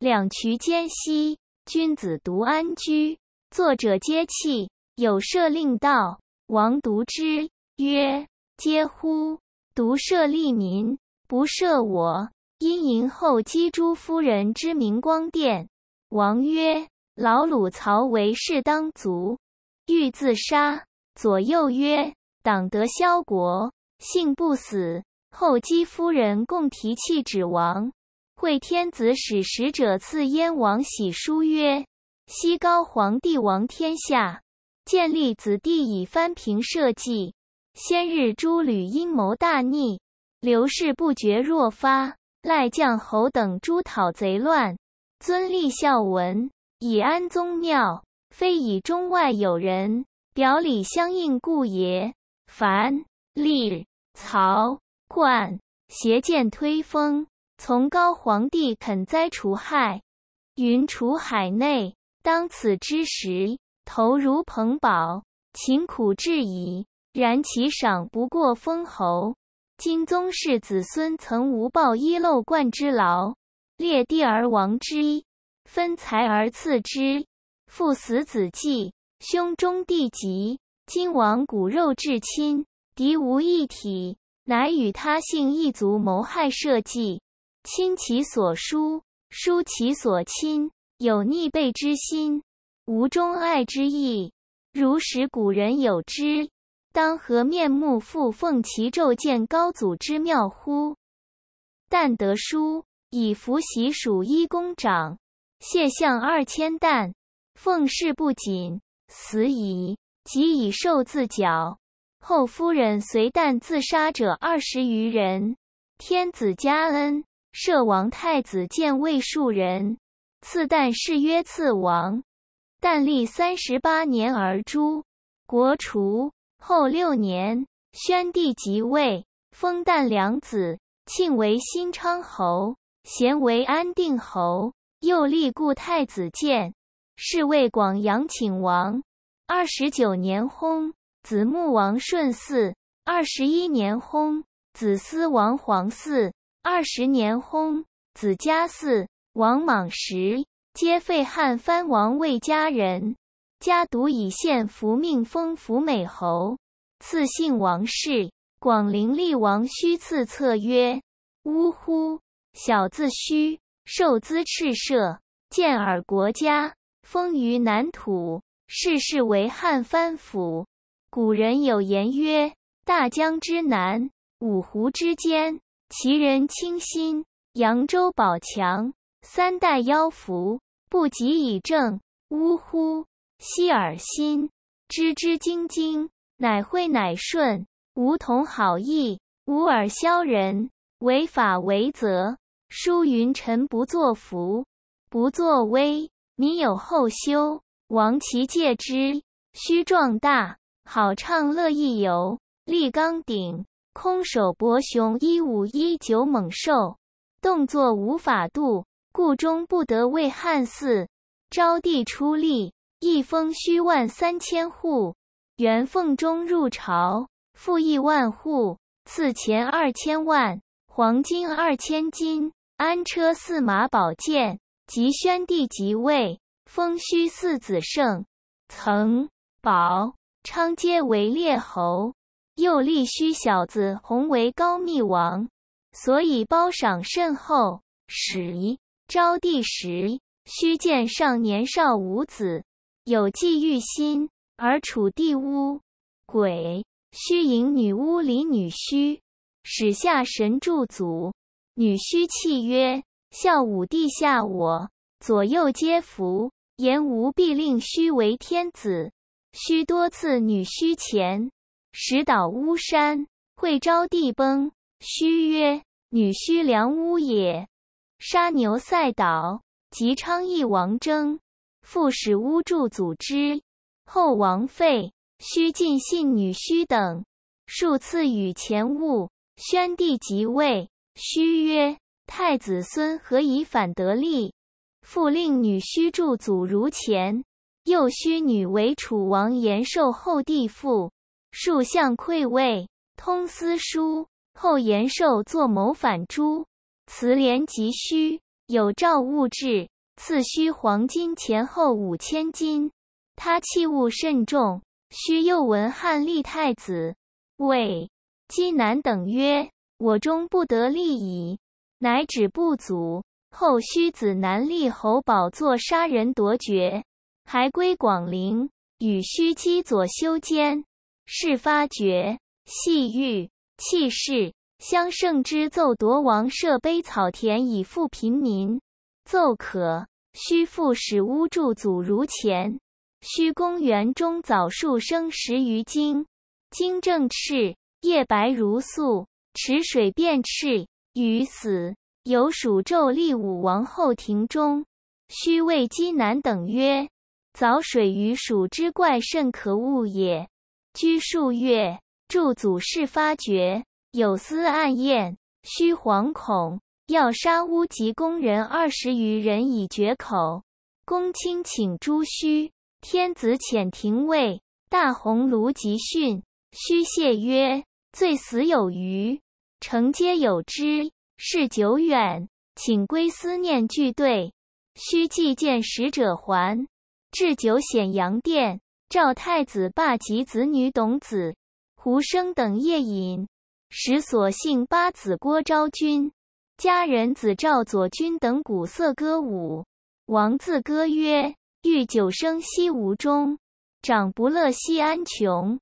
两渠间兮，君子独安居。作者皆弃，有舍令道王独之曰：“皆乎，独舍利民，不社我。”因迎后姬诸夫人之明光殿。王曰：“老鲁曹为士，当卒欲自杀。”左右曰：“党得萧国，幸不死。”后姬夫人共提气指王。惠天子使使者赐燕王玺书曰：“昔高皇帝王天下，建立子弟以藩平社稷。先日诸吕阴谋大逆，刘氏不觉若发，赖将侯等诸讨贼乱，尊立孝文，以安宗庙。非以中外有人，表里相应故也。凡立曹冠，挟剑推风。”从高皇帝垦灾除害，云除海内。当此之时，投如蓬宝，勤苦至矣。然其赏不过封侯。今宗室子孙曾无报衣漏冠之劳，列地而王之，分财而赐之，父死子继，兄终弟及。今王骨肉至亲，敌无一体，乃与他姓一族谋害社稷。亲其所疏，疏其所亲，有逆背之心，无忠爱之意。如使古人有之，当何面目复奉其咒见高祖之妙乎？但得书以服习蜀一公长，谢相二千担，奉事不谨，死矣。即以寿自绞。后夫人随旦自杀者二十余人，天子加恩。摄王太子建魏庶人，赐旦谥曰次王，旦立三十八年而诛国除。后六年，宣帝即位，封旦两子庆为新昌侯，贤为安定侯。又立故太子建，是为广阳顷王。二十九年薨，子穆王顺嗣。二十一年薨，子思王皇嗣。二十年薨，子嘉嗣，王莽时皆废汉藩王为家人。家独以献福命封福美侯，赐姓王氏。广陵厉王须赐策曰：“呜呼，小字须，受兹赤社，建尔国家，封于南土，世世为汉藩府。古人有言曰：‘大江之南，五湖之间。’”其人清心，扬州宝强三代妖符，不及以正，呜呼！希耳心，支支兢兢，乃会乃顺，吾同好意，吾尔肖人，违法违则。书云：“臣不作福，不作威。”民有后修，王其戒之。须壮大，好唱乐意游，立纲顶。空手搏熊，一五一九猛兽，动作无法度，故终不得为汉嗣。昭帝出力，一封虚万三千户。元凤中入朝，复益万户，赐钱二千万，黄金二千斤，安车四马，宝剑。及宣帝即位，封虚四子胜、曾、保、昌皆为列侯。又立虚小子弘为高密王，所以褒赏甚厚。始昭帝时，虚见上年少无子，有计欲心，而楚地巫鬼，虚迎女巫李女虚，使下神助祖。女虚泣曰：“孝武帝下我，左右皆服，言吾必令虚为天子。”虚多次女虚前。石导巫山，会昭帝崩，须曰：“女须良巫也。”杀牛塞岛，吉昌邑王征，复使巫助祖之。后王废，须尽信女须等，数次与前物。宣帝即位，须曰：“太子孙何以反得利？”复令女须助祖如前。又须女为楚王延寿后帝父。数相馈位，通私书。后延寿作谋反诛，慈怜及虚有诏物质，赐虚黄金前后五千金。他器物甚重。虚又闻汉立太子，谓姬南等曰：“我终不得立矣。”乃止不足。后虚子南立侯宝座，杀人夺爵，还归广陵，与虚姬左修奸。是发觉细欲气势相胜之奏夺王设碑草田以复贫民奏可须复使屋住祖如前须公园中枣树生十余茎茎正赤叶白如素池水变赤鱼死有蜀昼立武王后庭中须谓姬南等曰枣水与鼠之怪甚可恶也。居数月，祝祖氏发觉有私暗宴，须惶恐，要杀乌及工人二十余人以绝口。公卿请诸须，天子遣廷尉大鸿胪集训，须谢曰：“罪死有余，臣皆有之。事久远，请归思念具对。须既见使者还，至九显阳殿。”赵太子霸及子女董子、胡生等夜饮，使所幸八子郭昭君、佳人子赵左君等鼓瑟歌舞。王自歌曰：“欲久生兮无终，长不乐兮安穷。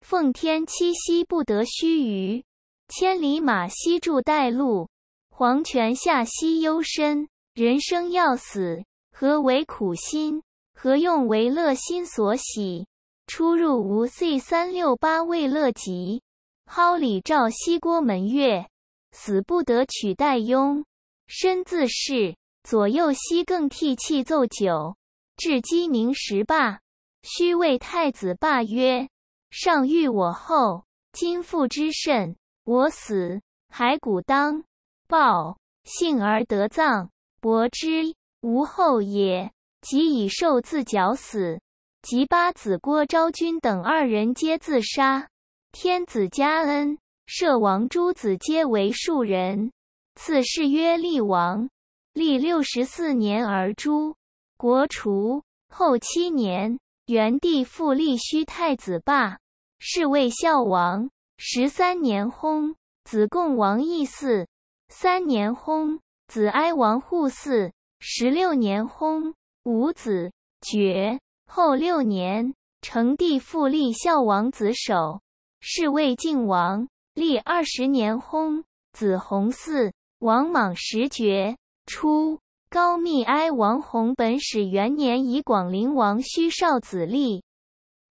奉天七兮不得须臾，千里马兮助带路。黄泉下兮幽深，人生要死何为苦心？”何用为乐？心所喜，出入无 C 三六八，为乐极。蒿里照西郭门月，死不得取代庸。身自是左右膝，更替气奏酒，至鸡鸣时罢。须谓太子罢曰：“上欲我后，今父之甚，我死骸骨当报。幸而得葬，薄之无后也。”即以受自绞死，及八子郭昭君等二人皆自杀。天子加恩，赦王诸子皆为庶人，赐谥曰厉王。历六十四年而诛国除。后七年，元帝复立虚太子霸，是谓孝王。十三年薨，子贡王异嗣。三年薨，子哀王护嗣。十六年薨。五子爵。后六年，成帝复立孝王子守，是为晋王。历二十年薨，子弘嗣。王莽时绝。初，高密哀王弘本始元年以广陵王虚少子立。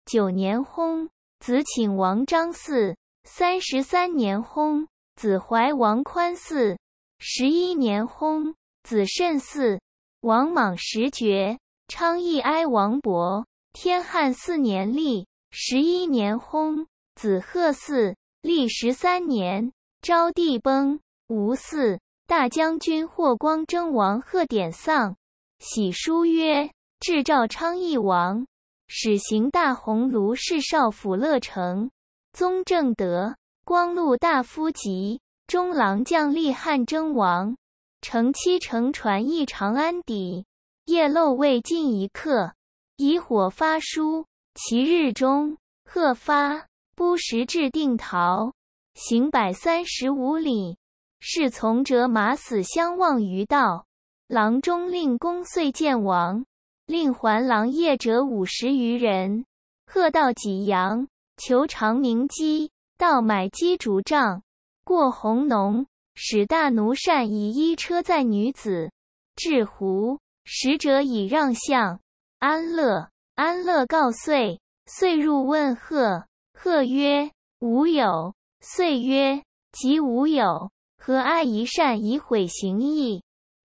九年薨，子请王张嗣。三十三年薨，子怀王宽嗣。十一年薨，子慎嗣。王莽时，绝昌邑哀王伯。天汉四年立，十一年薨。子贺嗣，立十三年，昭帝崩，吴嗣。大将军霍光征王贺，典丧，玺书曰：“智赵昌邑王，始行大鸿胪事，少府乐成宗正德光禄大夫及中郎将立汉征王。”乘七乘船诣长安邸，夜漏未尽一刻，以火发书。其日中，贺发不时至定陶，行百三十五里。侍从者马死相望于道。郎中令公遂见王，令还郎夜者五十余人。贺到济阳，求长明鸡，到买鸡竹杖，过红农。使大奴善以衣车载女子至湖，使者以让相安乐。安乐告岁，岁入问贺。贺曰：“吾有。”岁曰：“即吾有，何爱一善以毁行义？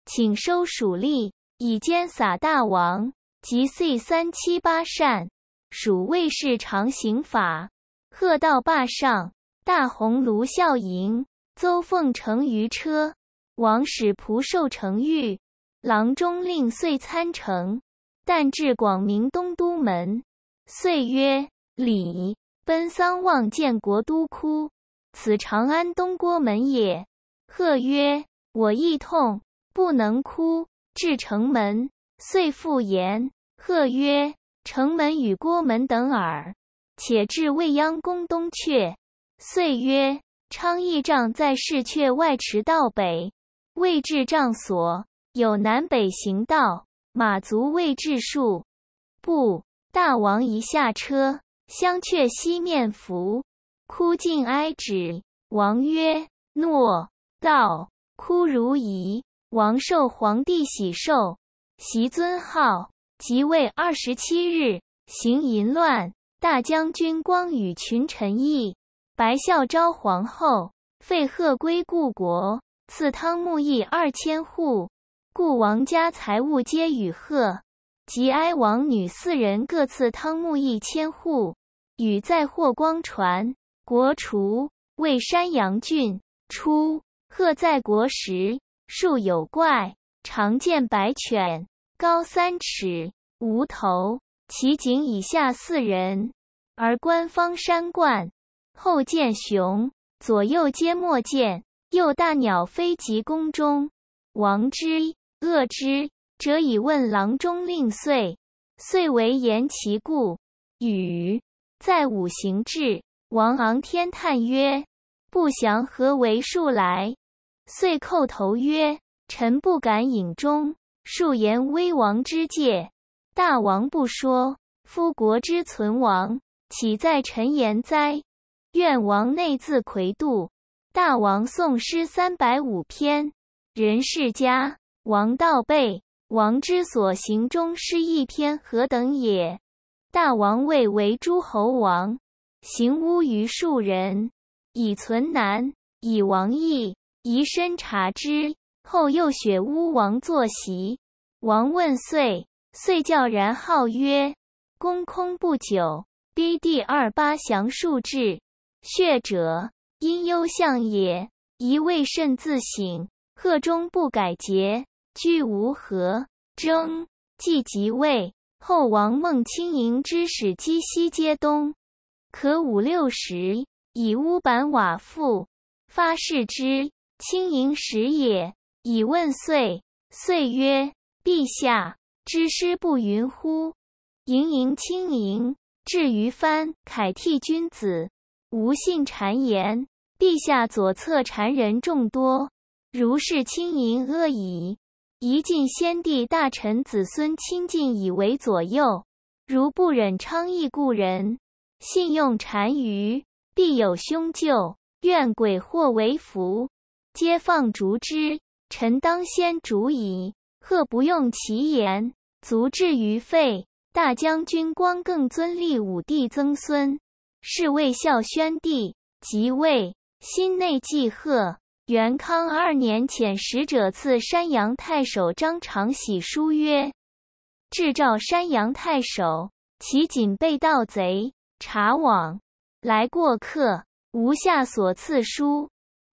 请收蜀吏以兼洒大王。”即岁三七八善，蜀卫士常行法。贺道霸上，大红炉笑迎。邹凤乘舆车，王使仆受成玉，郎中令遂参乘。但至广明东都门，遂曰：“礼，奔丧望见国都哭，此长安东郭门也。”贺曰：“我亦痛，不能哭。”至城门，遂复言。贺曰：“城门与郭门等耳，且至未央宫东阙。”遂曰。昌邑帐在市阙外驰道北，魏至帐所，有南北行道，马足未至数不，大王一下车，相阙西面伏，哭尽哀止。王曰：“诺。”道哭如仪。王受皇帝喜寿，袭尊号，即位二十七日，行淫乱。大将军光与群臣议。白孝昭皇后废贺归故国，赐汤沐邑二千户。故王家财物皆与贺。及哀王女四人各赐汤沐邑千户，与在霍光传。国除为山阳郡。初，贺在国时，树有怪，常见白犬，高三尺，无头，其颈以下四人，而官方山冠。后见熊，左右皆莫见。又大鸟飞集宫中，王之恶之，者以问郎中令。遂，遂为言其故。禹在五，行至王昂天叹曰：“不祥，何为数来？”遂叩头曰：“臣不敢隐忠，数言危王之戒。大王不说，夫国之存亡，岂在臣言哉？”愿王内自魁度，大王宋诗三百五篇，人世家王道备，王之所行中失一篇何等也？大王位为诸侯王，行巫于庶人，以存难，以王义，移深察之。后又学巫王坐席，王问遂，遂叫然号曰：“公空不久，逼第二八降数至。”血者，阴幽象也。一位甚自省，贺中不改节，具无何争。既即位，后王孟清营之使击西皆东，可五六十，以乌板瓦覆，发誓之，清营时也。以问岁，岁曰：“陛下之师不云乎？盈盈清营，至于藩，凯替君子。”无信谗言，陛下左侧谗人众多，如是轻淫恶已。宜尽先帝大臣子孙亲近，以为左右。如不忍昌邑故人，信用谗谀，必有凶咎。愿鬼祸为福，皆放逐之。臣当先逐矣。贺不用其言，卒至于废。大将军光更尊立武帝曾孙。是为孝宣帝即位，心内继贺。元康二年，遣使者赐山阳太守张长喜书曰：“智召山阳太守，其谨备盗贼。察往来过客，无下所赐书。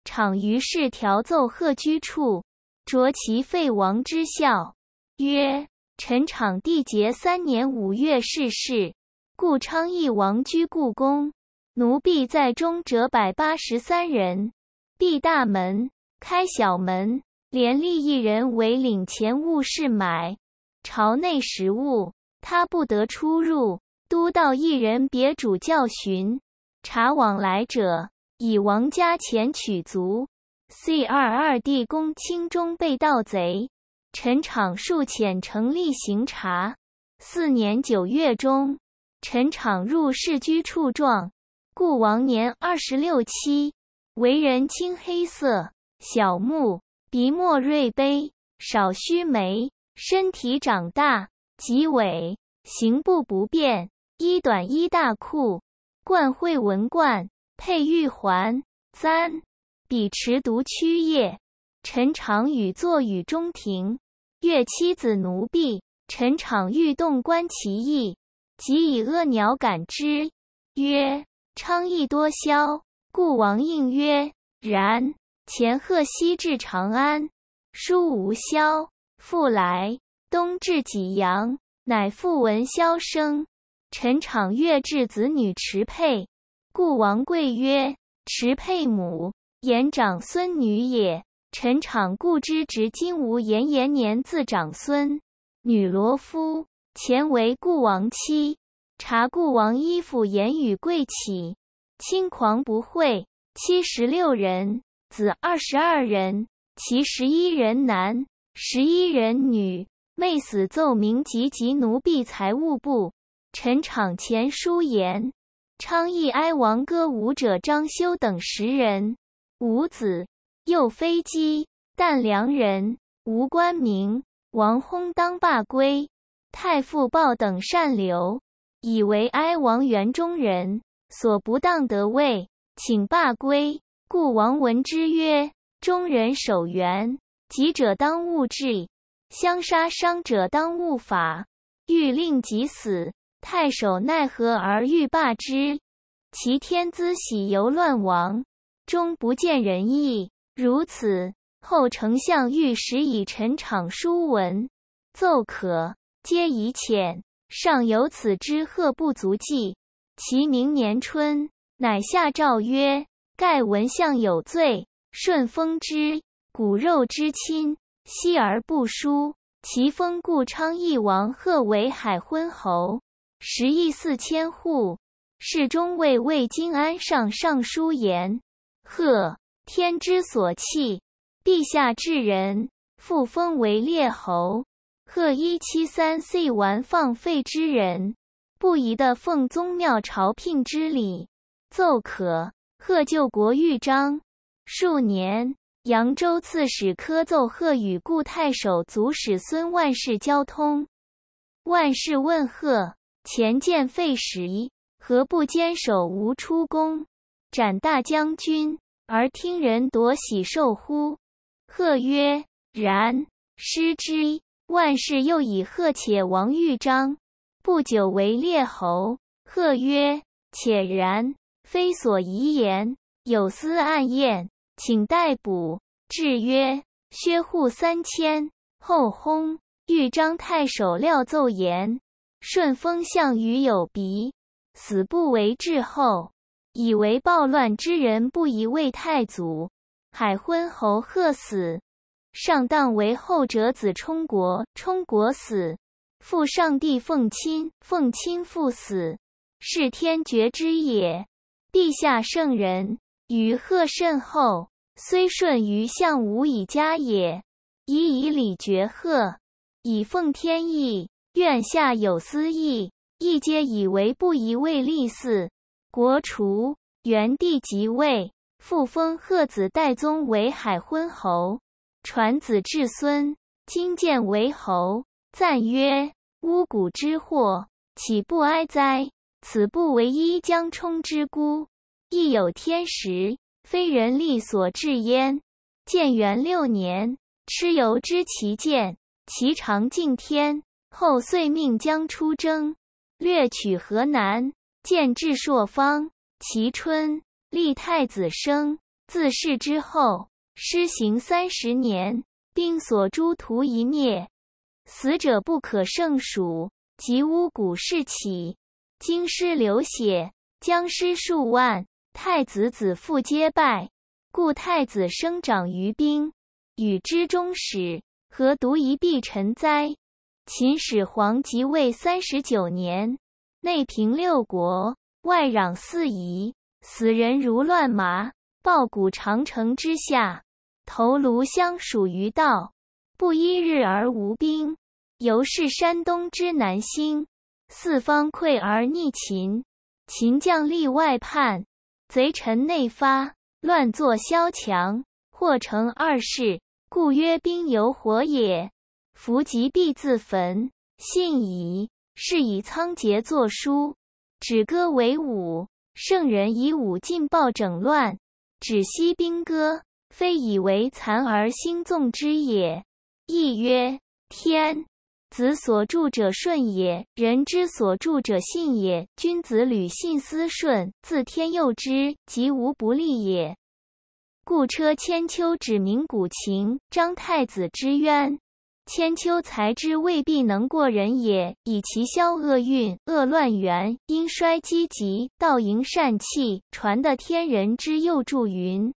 场于是调奏贺居处，着其废王之效。曰：‘臣场缔结三年五月逝世。’”故昌邑王居故宫，奴婢在中者百八十三人。闭大门，开小门，连立一人为领钱物事买。朝内食物，他不得出入。都道一人别主教训，查往来者，以王家钱取足。C 二二帝公清中被盗贼，陈场数遣成吏行查。四年九月中。陈敞入世居处状，故王年二十六七，为人青黑色，小目，鼻末锐卑，少须眉，身体长大，脊尾，行步不便，衣短衣大裤，冠会文冠，佩玉环簪，笔持独驱夜。陈敞与坐雨中庭，越妻子奴婢，陈敞欲动观其意。即以恶鸟感之，曰：“昌邑多枭，故王应曰：‘然。’前贺西至长安，书无枭，复来东至济阳，乃复闻枭声。陈敞月至子女持佩，故王贵曰：‘持佩母言长孙女也。’陈敞故之直今无言言年，字长孙女罗夫。”前为故王妻，察故王衣服言语贵起，轻狂不讳。七十六人，子二十二人，其十一人男，十一人女。妹死奏明及及奴婢财务部，陈场前书言，昌邑哀王歌舞者张修等十人，五子，幼飞机，但良人，无官名。王轰当罢归。太傅报等善流，以为哀王园中人所不当得位，请罢归。故王闻之曰：“中人守园，己者当务之；相杀伤者当务法。欲令己死，太守奈何而欲罢之？其天资喜游乱亡，终不见仁义。如此后，丞相欲使以陈敞书文奏可。”皆已遣，尚有此之鹤不足纪。其明年春，乃下诏曰：“盖闻相有罪，顺风之骨肉之亲，息而不疏。其封故昌邑王贺为海昏侯，十亿四千户。侍中尉卫金安上上书言：‘贺天之所弃，陛下至人，复封为列侯。’”贺一七三岁完放废之人，不宜的奉宗庙朝聘之礼。奏可。贺救国豫章数年，扬州刺史科奏贺与故太守族使孙万世交通。万世问贺：“前见废时，何不坚守无出攻，斩大将军，而听人夺喜寿乎？”贺曰：“然，失之。”万事又以贺，且王豫章不久为列侯。贺曰：“且然，非所宜言。有司案验，请逮捕。”至曰：“削户三千。”后薨。豫章太守料奏言：“顺风项羽有鼻，死不为至后，以为暴乱之人，不宜为太祖。”海昏侯贺死。上当为后者子冲国，冲国死，父上帝奉亲，奉亲父死，是天绝之也。陛下圣人，与贺甚厚，虽顺于相无以加也。以以礼绝贺，以奉天意。愿下有私意，亦皆以为不宜为立嗣。国除，元帝即位，复封贺子代宗为海昏侯。传子至孙，今见为侯，赞曰：“巫蛊之祸，岂不哀哉？此不为一江冲之孤，亦有天时，非人力所至焉。”建元六年，蚩尤知其见，其长敬天，后遂命将出征，略取河南。建至朔方，其春立太子生，自世之后。施行三十年，并所诛徒一灭，死者不可胜数。及巫蛊事起，京师流血，僵尸数万。太子子父皆败，故太子生长于兵，与之终始，何独一臂尘哉？秦始皇即位三十九年，内平六国，外攘四夷，死人如乱麻，暴骨长城之下。头颅相属于道，不一日而无兵。犹是山东之南兴，四方溃而逆秦。秦将立外叛，贼臣内发，乱作萧墙，祸成二世。故曰：兵犹火也。福极必自焚，信矣。是以仓颉作书，止戈为武。圣人以武禁暴整乱，止息兵戈。非以为残而兴纵之也，亦曰天子所助者顺也，人之所助者信也。君子履信思顺，自天佑之，吉无不利也。故车千秋指明古琴张太子之冤，千秋才之未必能过人也，以其消恶运、恶乱源、因衰积极、道迎善气，传的天人之佑助云。